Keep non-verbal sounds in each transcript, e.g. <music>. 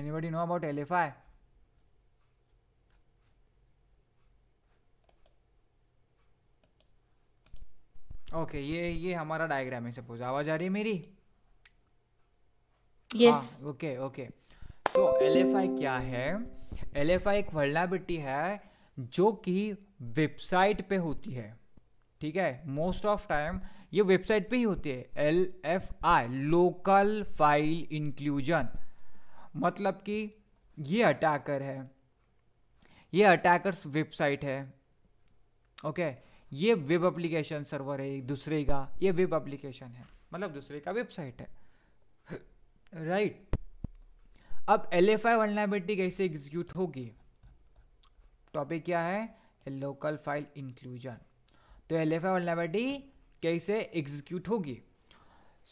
Anybody know about LFI? Okay okay, ये ये हमारा डायग्राम है सपोज आवाज आ रही है मेरी yes okay okay so LFI क्या है एलएफआई एक वर्लाबिलिटी है जो कि वेबसाइट पे होती है ठीक है मोस्ट ऑफ टाइम ये वेबसाइट पे ही होती है L F I local file inclusion मतलब कि ये अटैकर है ये अटैकर्स वेबसाइट है ओके ये वेब एप्लीकेशन सर्वर है दूसरे का ये वेब एप्लीकेशन है मतलब दूसरे का वेबसाइट है राइट <laughs> अब एल एफ आई वनलाइबिलिटी कैसे एग्जीक्यूट होगी टॉपिक क्या है लोकल फाइल इंक्लूजन तो एल एफ आई वनलाइबिलिटी कैसे एग्जीक्यूट होगी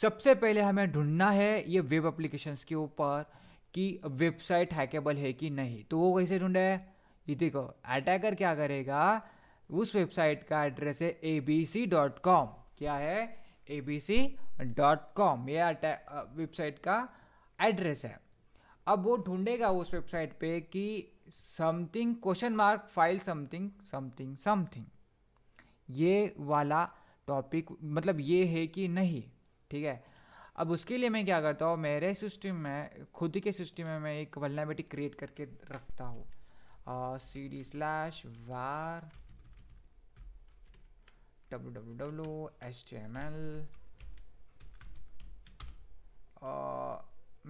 सबसे पहले हमें ढूंढना है ये वेब एप्लीकेशंस के ऊपर कि वेबसाइट हैकेबल है कि नहीं तो वो कैसे ढूंढे ये देखो अटैकर क्या करेगा उस वेबसाइट का एड्रेस है A B C dot com क्या है A B C dot com ये वेबसाइट का एड्रेस है अब वो ढूंढेगा उस वेबसाइट पे कि something question mark file something something something ये वाला टॉपिक मतलब ये है कि नहीं ठीक है अब उसके लिए मैं क्या करता हूँ मेरे सिस्टम में खुद के सिस्टम में मैं एक वलनाबिलिटी क्रिएट करके रखता हूँ C D slash var W W W H T M L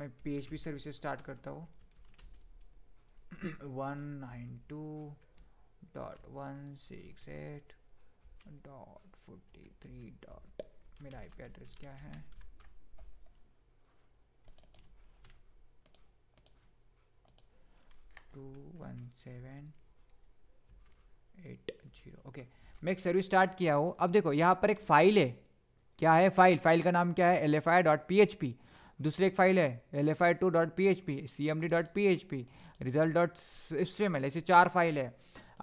मैं P H P services start करता हूँ one nine two dot one six eight dot forty three dot मेरा आई पी एड्रेस क्या है two one seven eight zero okay मैं एक service start किया हूँ अब देखो यहाँ पर एक फाइल है क्या है फाइल फाइल का नाम क्या है L F I dot P H P दूसरी एक फाइल है L F I two dot P H P C M D dot P H P result dot stream L ऐसे चार फाइल है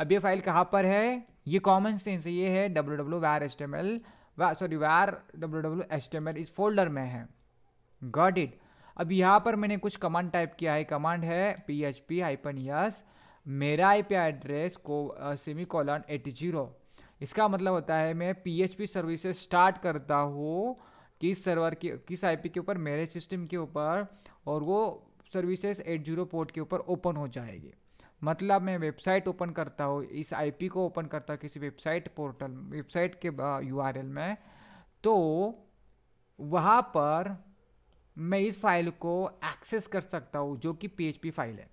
अब ये फाइल कहाँ पर है ये कॉमन सेंस है ये है W W wire S T M L sorry wire W W S T M L इस फोल्डर में है गॉट इट अब यहाँ पर मैंने कुछ कमांड टाइप किया है कमांड है P H P hyphen yes मेरा आई पी एड्रेस को सेमी कॉलन एट जीरो इसका मतलब होता है मैं P H P services start करता हूँ किस सर्वर के किस आईपी के ऊपर मेरे सिस्टम के ऊपर और वो सर्विसेज एट जीरो पोर्ट के ऊपर ओपन हो जाएगी मतलब मैं वेबसाइट ओपन करता हूँ इस आईपी को ओपन करता हूँ किसी वेबसाइट पोर्टल वेबसाइट के यूआरएल में तो वहाँ पर मैं इस फाइल को एक्सेस कर सकता हूँ जो कि पी फाइल है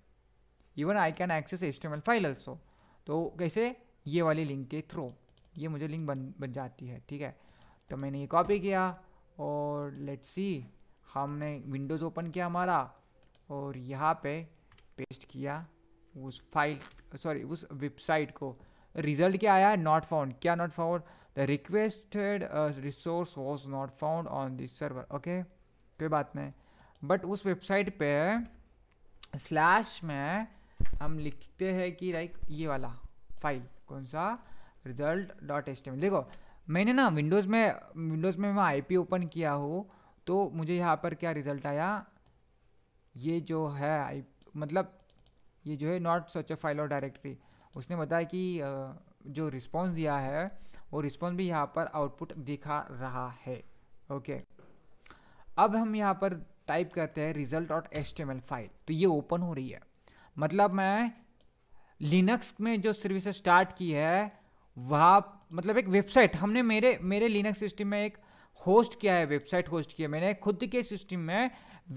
even I can access H file also तो कैसे ये वाली लिंक के थ्रू ये मुझे लिंक बन बन जाती है ठीक है तो मैंने ये कॉपी किया और लेट सी हमने विंडोज़ ओपन किया हमारा और यहाँ पे पेस्ट किया उस फाइल सॉरी उस वेबसाइट को रिजल्ट क्या आया नॉट फाउंड क्या not found the requested resource was not found on this server okay कोई बात नहीं बट उस वेबसाइट पे स्लैश में हम लिखते हैं कि लाइक ये वाला फाइल कौन सा रिजल्ट डॉट एच देखो मैंने ना विंडोज़ में विंडोज़ में मैं आईपी ओपन किया हो तो मुझे यहाँ पर क्या रिज़ल्ट आया ये जो है आई मतलब ये जो है नॉट सच अ फाइल और डायरेक्टरी उसने बताया कि जो रिस्पॉन्स दिया है वो रिस्पॉन्स भी यहाँ पर आउटपुट दिखा रहा है ओके okay. अब हम यहाँ पर टाइप करते हैं रिजल्ट डॉट एल फाइल तो ये ओपन हो रही है मतलब मैं लिनक्स में जो सर्विस स्टार्ट की है वहाँ मतलब एक वेबसाइट हमने मेरे मेरे लिनक्स सिस्टम में एक होस्ट किया है वेबसाइट होस्ट किया मैंने खुद के सिस्टम में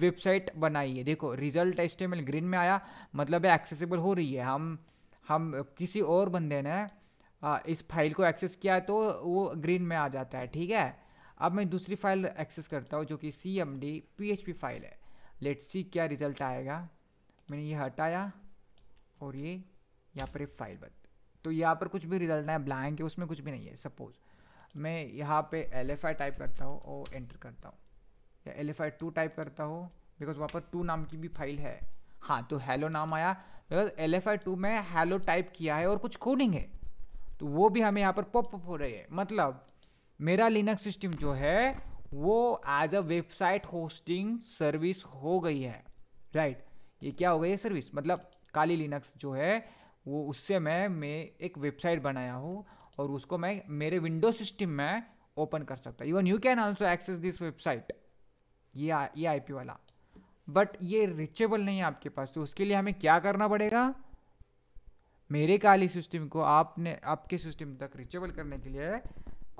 वेबसाइट बनाई है देखो रिजल्ट एल ग्रीन में आया मतलब एक्सेसिबल हो रही है हम हम किसी और बंदे ने इस फाइल को एक्सेस किया है तो वो ग्रीन में आ जाता है ठीक है अब मैं दूसरी फाइल एक्सेस करता हूँ जो कि C M D P H P file है लेट सी क्या रिजल्ट आएगा मैंने ये हटाया और ये यहाँ पर एक फाइल बन तो यहाँ पर कुछ भी रिजल्ट है ब्लैंक है उसमें कुछ भी नहीं है सपोज मैं यहाँ पे एल एफ आई टाइप करता हूँ और एंटर करता हूँ या L F I two type करता हूँ बिकॉज वहाँ पर टू नाम की भी फाइल है हाँ तो हेलो नाम आया because L F I two में हेलो टाइप किया है और कुछ कोडिंग है तो वो भी हमें यहाँ पर पॉपअप हो रही है मतलब मेरा लिनक्स सिस्टम जो है वो as a website hosting service हो गई है राइट right. ये क्या हो गई है सर्विस मतलब काली लिनक्स जो है वो उससे मैं मैं एक वेबसाइट बनाया हूँ और उसको मैं मेरे विंडो सिस्टम में ओपन कर सकता even you can also access this website ये ये आईपी वाला बट ये रिचेबल नहीं है आपके पास तो उसके लिए हमें क्या करना पड़ेगा मेरे काली सिस्टम को आपने आपके सिस्टम तक रिचेबल करने के लिए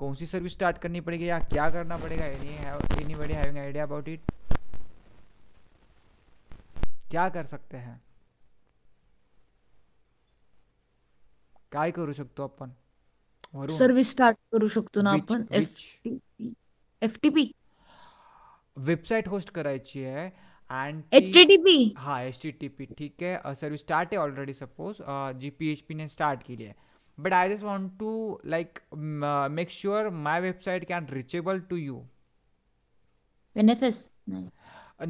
कौन सी सर्विस स्टार्ट करनी पड़ेगी या क्या करना पड़ेगा एनी बड़ी हैविंग आइडिया अबाउट इट क्या कर सकते हैं काय करू शकतो आपण सर्विस स्टार्ट करू शकतो ना आपण एफ टी पी होस्ट करायची आहे and H T T P हा एच टी टी पी ठीक आहे सर्विस uh, स्टार्ट आहे ऑलरेडी सपोज जीपीएचपी ने एच पीने स्टार्ट केली आहे but i just want to like um, uh, make sure my website can reachable to you benefits uh,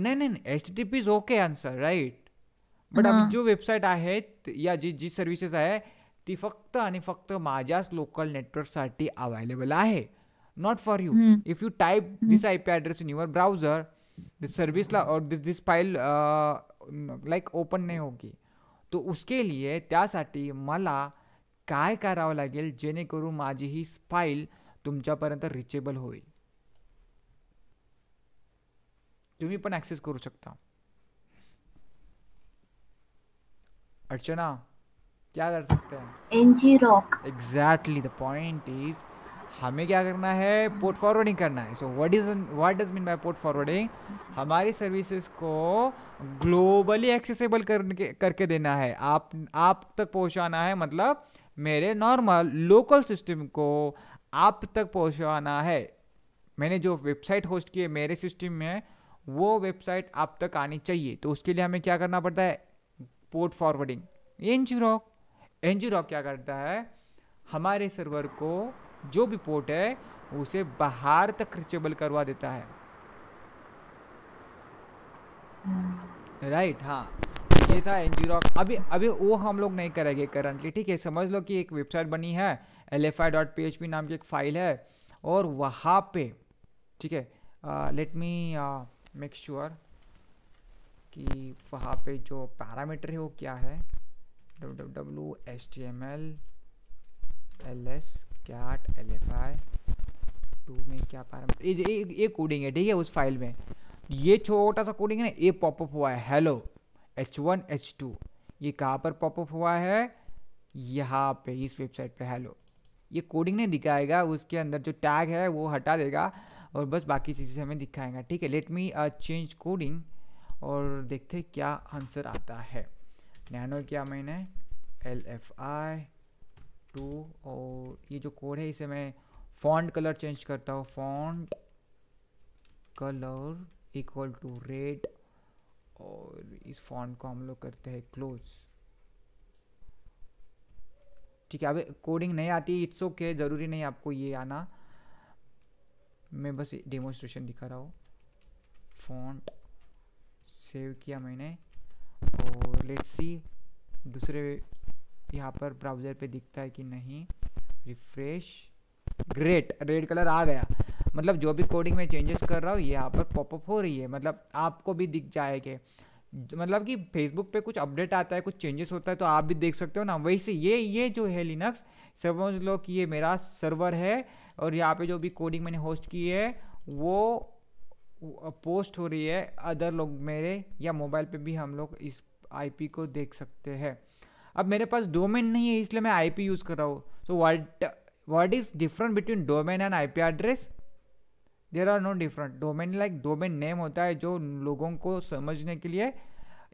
no no no http is okay answer right but आम्ही हाँ। जो website आहेत या जी जी services आहे ती फक्त आणि फक्त माझ्याच लोकल नेटवर्कसाठी अवेलेबल आहे not for you if you type this I P address in your browser this सर्विसला और this this file like open नाही होगी तो उसके लिए त्यासाठी मला काय करावं लागेल जेणेकरून माझी ही फाईल तुमच्यापर्यंत रिचेबल होईल तुम्ही पण ॲक्सेस करू शकता अर्चना क्या कर सकते हैं ngrok exactly the point is हमें क्या करना है पोर्ट फॉरवर्डिंग करना है so what is what does mean by port forwarding हमारी सर्विसेज को ग्लोबली एक्सेसिबल करके करके देना है आप आप तक पहुंचाना है मतलब मेरे नॉर्मल लोकल सिस्टम को आप तक पहुंचाना है मैंने जो वेबसाइट होस्ट की है मेरे सिस्टम में वो वेबसाइट आप तक आनी चाहिए तो उसके लिए हमें क्या करना पड़ता है port forwarding ngrok ngrok क्या करता है हमारे सर्वर को जो भी पोर्ट है उसे बाहर तक रिचेबल करवा देता है राइट हम्म। right, हाँ ये था एन अभी अभी वो हम लोग नहीं करेंगे करंटली ठीक है समझ लो कि एक वेबसाइट बनी है L F I dot P H P नाम की एक फाइल है और वहाँ पे ठीक है लेट मी मेक श्योर कि वहाँ पे जो पैरामीटर है वो क्या है W W S T M L L S cat L F I two में क्या पैरामीटर ये ये कोडिंग है ठीक है उस फाइल में ये छोटा सा कोडिंग है ना ये पॉपअप हुआ है hello H one H two ये कहाँ पर पॉपअप हुआ है यहाँ पे इस वेबसाइट पे हेलो ये कोडिंग नहीं दिखाएगा उसके अंदर जो टैग है वो हटा देगा और बस बाकी चीज़ें हमें दिखाएगा ठीक है लेट मी चेंज कोडिंग और देखते क्या आंसर आता है नैनो क्या मैंने एल एफ आई टू और ये जो कोड है इसे मैं फॉन्ट कलर चेंज करता हूँ font colour equal to red और इस फॉन्ट को हम लोग करते हैं क्लोज ठीक है अब कोडिंग नहीं आती इट्स ओके okay, ज़रूरी नहीं आपको ये आना मैं बस डेमोस्ट्रेशन दिखा रहा हूँ फॉन्ट सेव किया मैंने और लेट्स सी दूसरे यहाँ पर ब्राउज़र पे दिखता है कि नहीं रिफ्रेश ग्रेट रेड कलर आ गया मतलब जो भी कोडिंग में चेंजेस कर रहा हूँ यहाँ पर पॉपअप हो रही है मतलब आपको भी दिख जाएगा मतलब कि फेसबुक पे कुछ अपडेट आता है कुछ चेंजेस होता है तो आप भी देख सकते हो ना वैसे ये ये जो है लिनक्स समझ लो कि ये मेरा सर्वर है और यहाँ पे जो भी कोडिंग मैंने होस्ट की है वो पोस्ट हो रही है अदर लोग मेरे या मोबाइल पे भी हम लोग इस आईपी को देख सकते हैं अब मेरे पास डोमेन नहीं है इसलिए मैं आईपी यूज़ कर रहा हूँ so what what is different between domain and I address there are no different domain like domain name होता है जो लोगों को समझने के लिए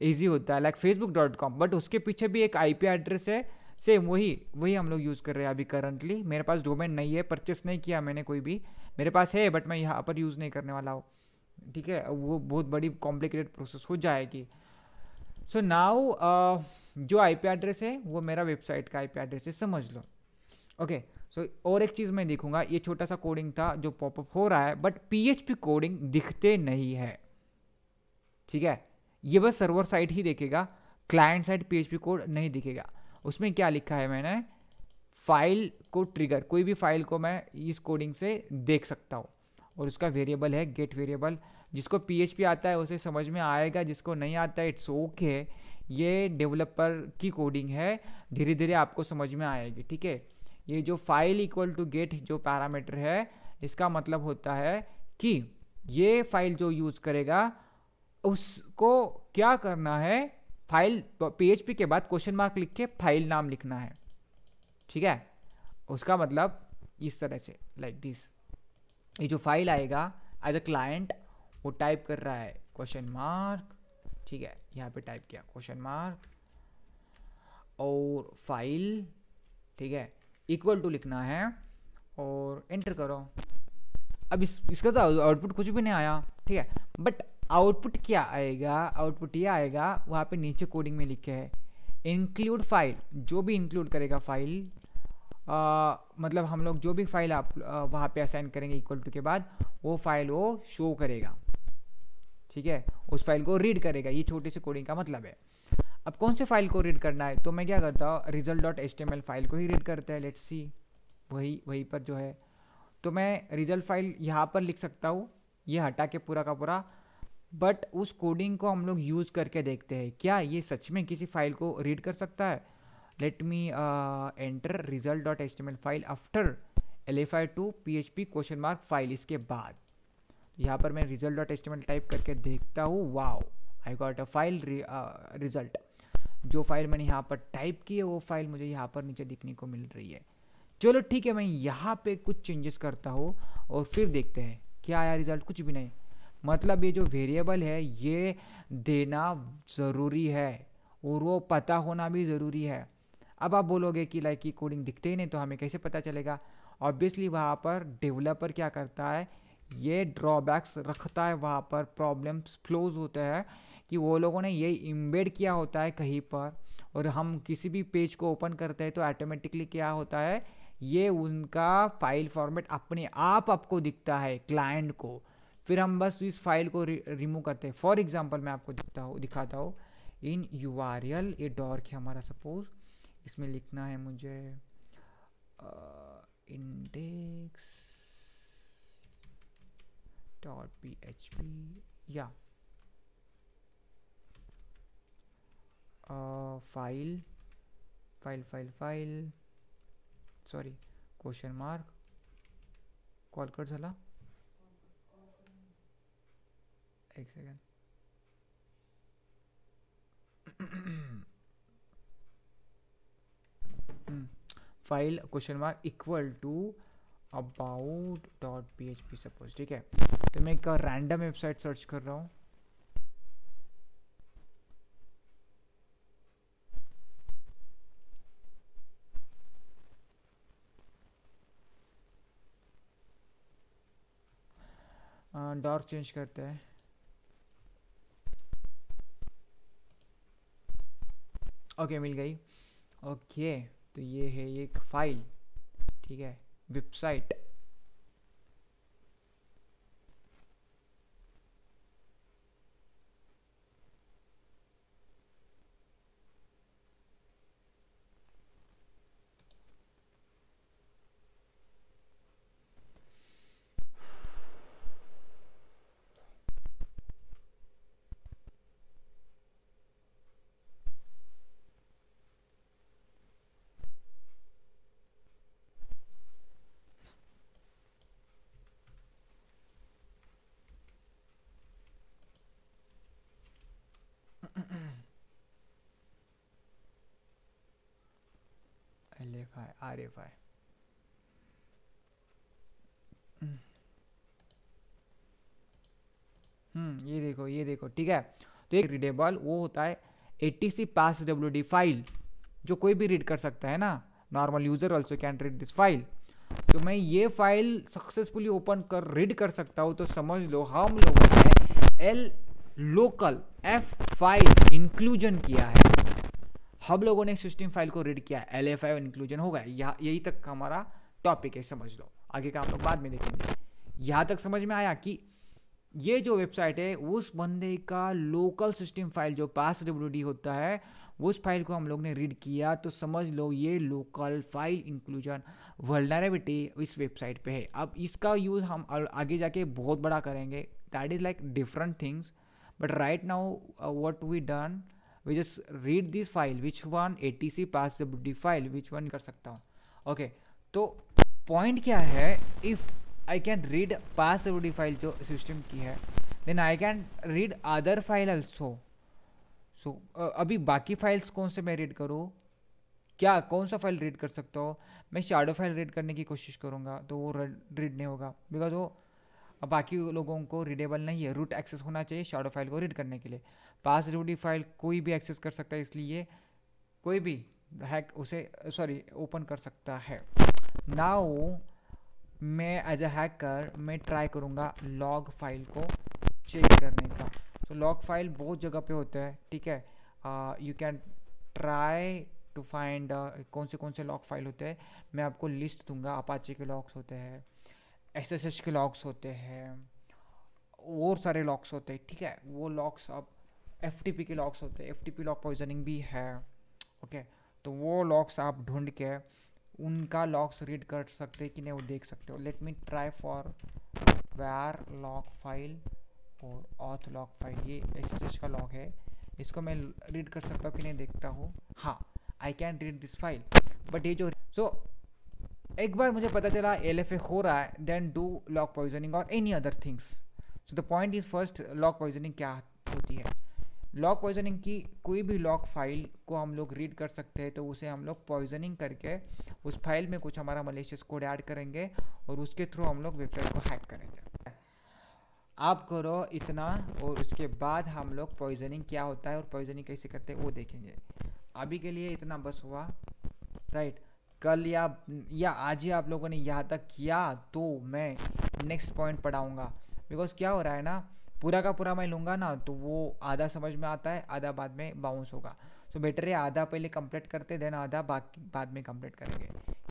ईजी होता है like Facebook dot com but उसके पीछे भी एक आई पी एड्रेस है सेम वही वही हम लोग यूज़ कर रहे हैं अभी करंटली मेरे पास डोमेन नहीं है परचेस नहीं किया मैंने कोई भी मेरे पास है बट मैं यहाँ पर यूज़ नहीं करने वाला हूँ ठीक है वो बहुत बड़ी कॉम्प्लिकेटेड प्रोसेस हो जाएगी सो so नाउ uh, जो आईपी एड्रेस है वो मेरा वेबसाइट का आईपी एड्रेस है समझ लो ओके okay. सो so, और एक चीज़ मैं देखूंगा ये छोटा सा कोडिंग था जो पॉपअप हो रहा है बट पी कोडिंग दिखते नहीं है ठीक है ये बस सर्वर साइड ही देखेगा क्लाइंट साइड पी कोड नहीं दिखेगा उसमें क्या लिखा है मैंने फाइल को ट्रिगर कोई भी फाइल को मैं इस कोडिंग से देख सकता हूँ और उसका वेरिएबल है गेट वेरिएबल जिसको पी आता है उसे समझ में आएगा जिसको नहीं आता है इट्स ओके okay. ये डेवलपर की कोडिंग है धीरे धीरे आपको समझ में आएगी ठीक है ये जो फाइल इक्वल टू गेट जो पैरामीटर है इसका मतलब होता है कि ये फाइल जो यूज़ करेगा उसको क्या करना है फाइल पीएचपी के बाद क्वेश्चन मार्क लिख के फाइल नाम लिखना है ठीक है उसका मतलब इस तरह से लाइक दिस ये जो फाइल आएगा एज अ क्लाइंट वो टाइप कर रहा है क्वेश्चन मार्क ठीक है यहाँ पे टाइप किया क्वेश्चन मार्क और फाइल ठीक है इक्वल टू लिखना है और एंटर करो अब इस इसका तो आउटपुट कुछ भी नहीं आया ठीक है बट आउटपुट क्या आएगा आउटपुट ये आएगा वहाँ पे नीचे कोडिंग में लिखे है इंक्लूड फाइल जो भी इंक्लूड करेगा फाइल मतलब हम लोग जो भी फाइल आप वहाँ पे असाइन करेंगे इक्वल टू के बाद वो फाइल वो शो करेगा ठीक है उस फाइल को रीड करेगा ये छोटे से कोडिंग का मतलब है अब कौन से फाइल को रीड करना है तो मैं क्या करता हूँ रिजल्ट डॉट एच फाइल को ही रीड करता है लेट्स सी वही वही पर जो है तो मैं रिजल्ट फाइल यहाँ पर लिख सकता हूँ ये हटा के पूरा का पूरा बट उस कोडिंग को हम लोग यूज़ करके देखते हैं क्या ये सच में किसी फाइल को रीड कर सकता है let me enter result dot H file after L F I two P H P question mark file इसके बाद यहाँ पर मैं रिजल्ट डॉट एच टाइप करके देखता हूँ wow I got a file result जो फाइल मैंने यहाँ पर टाइप की है वो फाइल मुझे यहाँ पर नीचे दिखने को मिल रही है चलो ठीक है मैं यहाँ पे कुछ चेंजेस करता हूँ और फिर देखते हैं क्या आया रिजल्ट कुछ भी नहीं मतलब ये जो वेरिएबल है ये देना ज़रूरी है और वो पता होना भी ज़रूरी है अब आप बोलोगे कि लाइक की कोडिंग दिखते ही नहीं तो हमें कैसे पता चलेगा ऑब्वियसली वहाँ पर डेवलपर क्या करता है ये ड्रॉबैक्स रखता है वहाँ पर प्रॉब्लम्स फ्लोज होते हैं कि वो लोगों ने ये इम्बेड किया होता है कहीं पर और हम किसी भी पेज को ओपन करते हैं तो ऑटोमेटिकली क्या होता है ये उनका फाइल फॉर्मेट अपने आप आपको दिखता है क्लाइंट को फिर हम बस इस फाइल को रिमूव करते हैं फॉर एग्जाम्पल मैं आपको दिखता हूँ दिखाता हूँ इन यू आर एल ये डॉर्क है हमारा सपोज इसमें लिखना है मुझे index dot P H P या file file file file sorry question mark call cut झाला एक second file question mark equal to about dot P H P suppose ठीक है तो मैं एक रैंडम वेबसाइट सर्च कर रहा हूँ डार्क चेंज करते हैं ओके मिल गई ओके तो ये है एक फाइल ठीक है वेबसाइट RFI, RFI. हम्म ये देखो ये देखो ठीक है तो एक रीडेबल वो होता है A T C pass W D file जो कोई भी रीड कर सकता है ना normal user also can read this file तो मैं ये फाइल सक्सेसफुली ओपन कर रीड कर सकता हूँ तो समझ लो हम लोगों ने L local F file inclusion किया है हम लोगों ने सिस्टम फाइल को रीड किया एल एफ आई इंक्लूजन होगा यही तक का हमारा टॉपिक है समझ लो आगे का हम लोग बाद में देखेंगे यहाँ तक समझ में आया कि ये जो वेबसाइट है उस बंदे का लोकल सिस्टम फाइल जो पास डब्ल्यू होता है उस फाइल को हम लोग ने रीड किया तो समझ लो ये लोकल फाइल इंक्लूजन वर्लनरेबिलिटी इस वेबसाइट पे है अब इसका यूज़ हम आगे जाके बहुत बड़ा करेंगे that is like different things but right now what we done we just read this file which one atc passwd file which one कर सकता हूँ ओके तो पॉइंट क्या है if I can read password file जो system की है then I can read other file also so अभी बाकी फाइल्स कौन से मैं रीड करूँ क्या कौन सा फाइल रीड कर सकता हूँ मैं शाडो फाइल रीड करने की कोशिश करूँगा तो वो रीड नहीं होगा बिकॉज वो और बाकी लोगों को रीडेबल नहीं है रूट एक्सेस होना चाहिए शाडो फाइल को रीड करने के लिए पास रूटी फाइल कोई भी एक्सेस कर सकता है इसलिए कोई भी हैक उसे सॉरी ओपन कर सकता है नाउ मैं एज अ हैकर मैं ट्राई करूँगा लॉग फाइल को चेक करने का तो लॉग फाइल बहुत जगह पे होता है ठीक है you can try to find कौन से कौन से लॉग फाइल होते हैं मैं आपको लिस्ट दूंगा अपाचे के लॉग्स होते हैं एस एस एच के लॉक्स होते हैं और सारे लॉक्स होते हैं ठीक है वो लॉक्स अब एफ टी पी के लॉक्स होते हैं F T P log poisoning भी है ओके तो वो लॉक्स आप ढूंढ के उनका लॉक्स रीड कर सकते कि नहीं वो देख सकते हो let me try for where log file और ऑथ लॉक फाइल ये एस एस का लॉक है इसको मैं रीड कर सकता हूँ कि नहीं देखता हूँ हाँ I can read this file but ये जो सो so, एक बार मुझे पता चला एल एफ ए हो रहा है देन डू लॉक पॉइजनिंग और any other things so the point is first log poisoning क्या होती है लॉक पॉइजनिंग की कोई भी लॉक फाइल को हम लोग रीड कर सकते हैं तो उसे हम लोग पॉइजनिंग करके उस फाइल में कुछ हमारा मलेशियस कोड ऐड करेंगे और उसके थ्रू हम लोग वेबसाइट को हैक करेंगे आप करो इतना और उसके बाद हम लोग पॉइजनिंग क्या होता है और पॉइजनिंग कैसे करते हैं वो देखेंगे अभी के लिए इतना बस हुआ राइट कल या या आज ही आप लोगों ने यहाँ तक किया तो मैं नेक्स्ट पॉइंट पढ़ाऊँगा बिकॉज क्या हो रहा है ना पूरा का पूरा मैं लूँगा ना तो वो आधा समझ में आता है आधा बाद में बाउंस होगा सो बेटर है आधा पहले कंप्लीट करते देन आधा बाकी बाद में कंप्लीट करेंगे